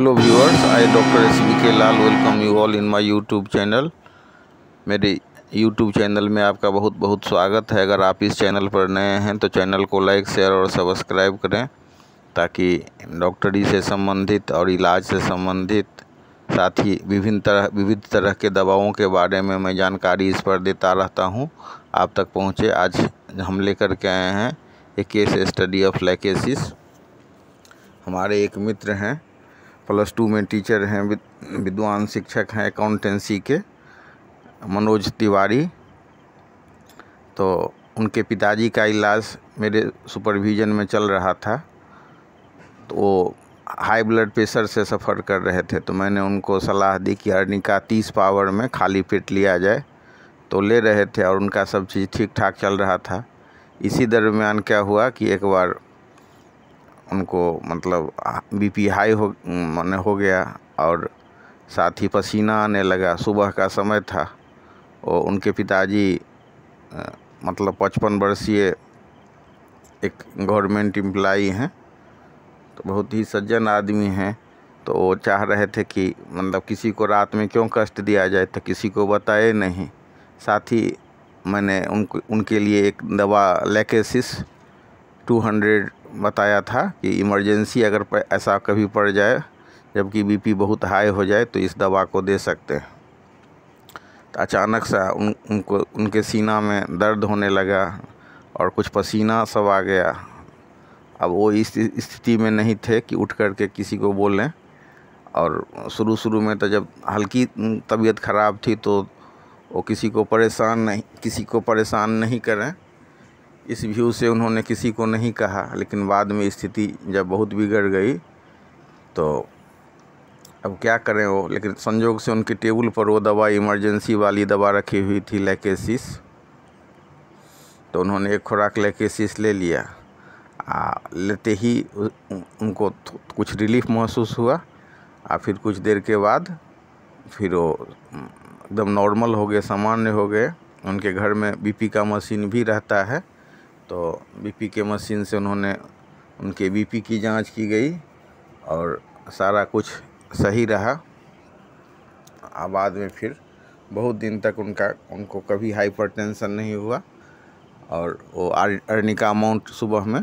hello viewers I doctor S V K Lal welcome you all in my YouTube channel मेरे YouTube channel में आपका बहुत बहुत स्वागत है अगर आप इस चैनल पर नए हैं तो चैनल को लाइक शेयर और सब्सक्राइब करें ताकि डॉक्टरी e से संबंधित और इलाज से संबंधित साथ ही विभिन्न तरह विविध तरह के दवाओं के बारे में मैं जानकारी इस पर देता रहता हूँ आप तक पहुँचे आज हम लेकर के आए हैं एक केस स्टडी ऑफ लैकेसिस हमारे एक मित्र हैं प्लस टू में टीचर हैं विद्वान शिक्षक हैं अकाउंटेंसी के मनोज तिवारी तो उनके पिताजी का इलाज मेरे सुपरविज़न में चल रहा था तो वो हाई ब्लड प्रेशर से सफ़र कर रहे थे तो मैंने उनको सलाह दी कि अर्निका तीस पावर में खाली पेट लिया जाए तो ले रहे थे और उनका सब चीज़ ठीक ठाक चल रहा था इसी दरमियान क्या हुआ कि एक बार उनको मतलब बीपी हाई हो मैंने हो गया और साथ ही पसीना आने लगा सुबह का समय था और उनके पिताजी मतलब पचपन वर्षीय एक गवर्नमेंट एम्प्लाई हैं तो बहुत ही सज्जन आदमी हैं तो वो चाह रहे थे कि मतलब किसी को रात में क्यों कष्ट दिया जाए तो किसी को बताए नहीं साथ ही मैंने उनको उनके लिए एक दवा लेकेसिस 200 बताया था कि इमरजेंसी अगर ऐसा कभी पड़ जाए जबकि बीपी बहुत हाई हो जाए तो इस दवा को दे सकते हैं तो अचानक सा उन उनको उनके सीना में दर्द होने लगा और कुछ पसीना सब आ गया अब वो इस स्थिति में नहीं थे कि उठ कर के किसी को बोलें और शुरू शुरू में तो जब हल्की तबीयत ख़राब थी तो वो किसी को परेशान नहीं किसी को परेशान नहीं करें इस व्यू से उन्होंने किसी को नहीं कहा लेकिन बाद में स्थिति जब बहुत बिगड़ गई तो अब क्या करें वो लेकिन संजोग से उनके टेबल पर वो दवा इमरजेंसी वाली दवा रखी हुई थी लैकेसिस तो उन्होंने एक खुराक लैकेसिस ले लिया आ, लेते ही उनको कुछ रिलीफ महसूस हुआ और फिर कुछ देर के बाद फिर वो एकदम नॉर्मल हो गए सामान्य हो गए उनके घर में बीपी का मशीन भी रहता है तो बीपी के मशीन से उन्होंने उनके बीपी की जांच की गई और सारा कुछ सही रहा बाद में फिर बहुत दिन तक उनका उनको कभी हाइपरटेंशन नहीं हुआ और वो अर्निका अमाउंट सुबह में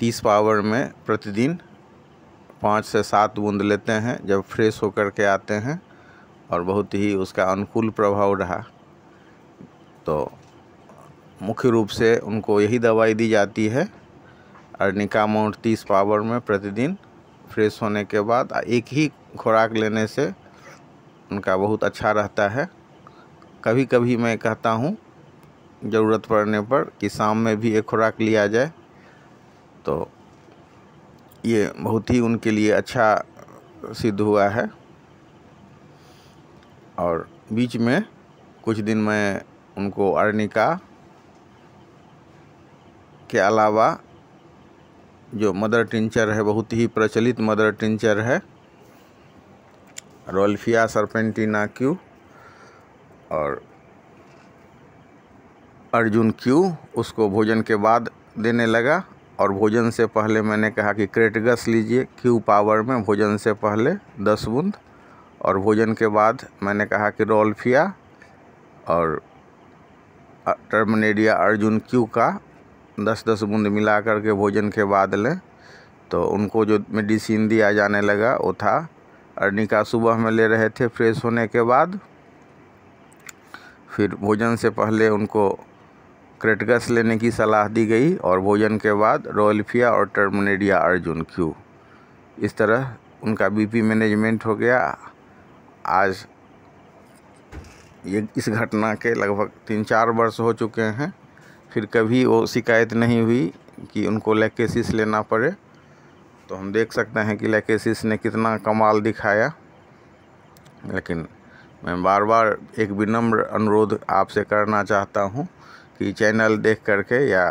तीस पावर में प्रतिदिन पाँच से सात बूंद लेते हैं जब फ्रेश होकर के आते हैं और बहुत ही उसका अनुकूल प्रभाव रहा तो मुख्य रूप से उनको यही दवाई दी जाती है अर्निका अमाउंट तीस पावर में प्रतिदिन फ्रेश होने के बाद एक ही खुराक लेने से उनका बहुत अच्छा रहता है कभी कभी मैं कहता हूँ ज़रूरत पड़ने पर कि शाम में भी एक खुराक लिया जाए तो ये बहुत ही उनके लिए अच्छा सिद्ध हुआ है और बीच में कुछ दिन मैं उनको अर्निका के अलावा जो मदर टिंचर है बहुत ही प्रचलित मदर टिंचर है रोल्फिया सरपेंटिना क्यू और अर्जुन क्यू उसको भोजन के बाद देने लगा और भोजन से पहले मैंने कहा कि क्रेटगस लीजिए क्यू पावर में भोजन से पहले दस बूंद और भोजन के बाद मैंने कहा कि रोल्फिया और टर्मनेडिया अर्जुन क्यू का दस दस बूंद मिला कर के भोजन के बाद लें तो उनको जो मेडिसिन दिया जाने लगा वो था अर्निका सुबह में ले रहे थे फ्रेश होने के बाद फिर भोजन से पहले उनको क्रेटगस लेने की सलाह दी गई और भोजन के बाद रोयलफिया और टर्मनेडिया अर्जुन क्यू इस तरह उनका बीपी मैनेजमेंट हो गया आज ये इस घटना के लगभग तीन चार वर्ष हो चुके हैं फिर कभी वो शिकायत नहीं हुई कि उनको लैकेसिस लेना पड़े तो हम देख सकते हैं कि लैकेसिस ने कितना कमाल दिखाया लेकिन मैं बार बार एक विनम्र अनुरोध आपसे करना चाहता हूँ कि चैनल देख करके या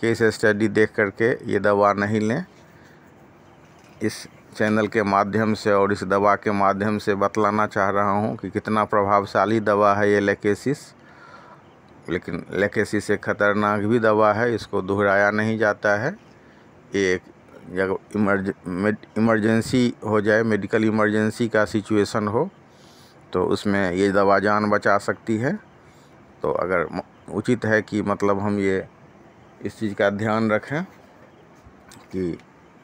केस स्टडी देख करके ये दवा नहीं लें इस चैनल के माध्यम से और इस दवा के माध्यम से बतलाना चाह रहा हूँ कि कितना प्रभावशाली दवा है ये लेकेसिस लेकिन लेकेसी से ख़तरनाक भी दवा है इसको दोहराया नहीं जाता है ये एक इमर्ज इमरजेंसी हो जाए मेडिकल इमरजेंसी का सिचुएशन हो तो उसमें ये दवा जान बचा सकती है तो अगर उचित है कि मतलब हम ये इस चीज़ का ध्यान रखें कि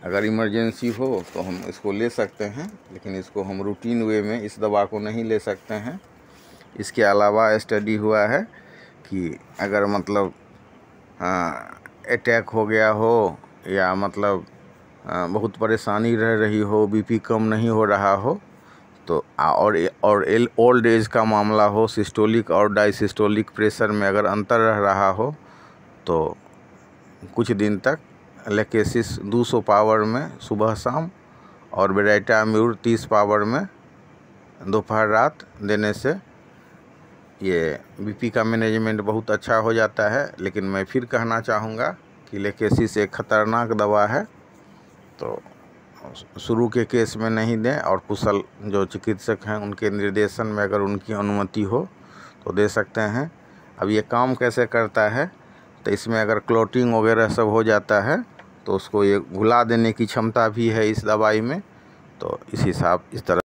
अगर इमरजेंसी हो तो हम इसको ले सकते हैं लेकिन इसको हम रूटीन वे में इस दवा को नहीं ले सकते हैं इसके अलावा स्टडी हुआ है कि अगर मतलब अटैक हाँ, हो गया हो या मतलब हाँ, बहुत परेशानी रह रही हो बीपी कम नहीं हो रहा हो तो और और एल ओल्ड एज का मामला हो सिस्टोलिक और डाइसिस्टोलिक प्रेशर में अगर अंतर रह रहा हो तो कुछ दिन तक लेकेसिस 200 पावर में सुबह शाम और बेराइटा म्यूर 30 पावर में दोपहर रात देने से ये बीपी का मैनेजमेंट बहुत अच्छा हो जाता है लेकिन मैं फिर कहना चाहूँगा कि लेकेसिस एक ख़तरनाक दवा है तो शुरू के केस में नहीं दें और कुशल जो चिकित्सक हैं उनके निर्देशन में अगर उनकी अनुमति हो तो दे सकते हैं अब ये काम कैसे करता है तो इसमें अगर क्लोटिंग वगैरह सब हो जाता है तो उसको ये घुला देने की क्षमता भी है इस दवाई में तो इस हिसाब इस तरह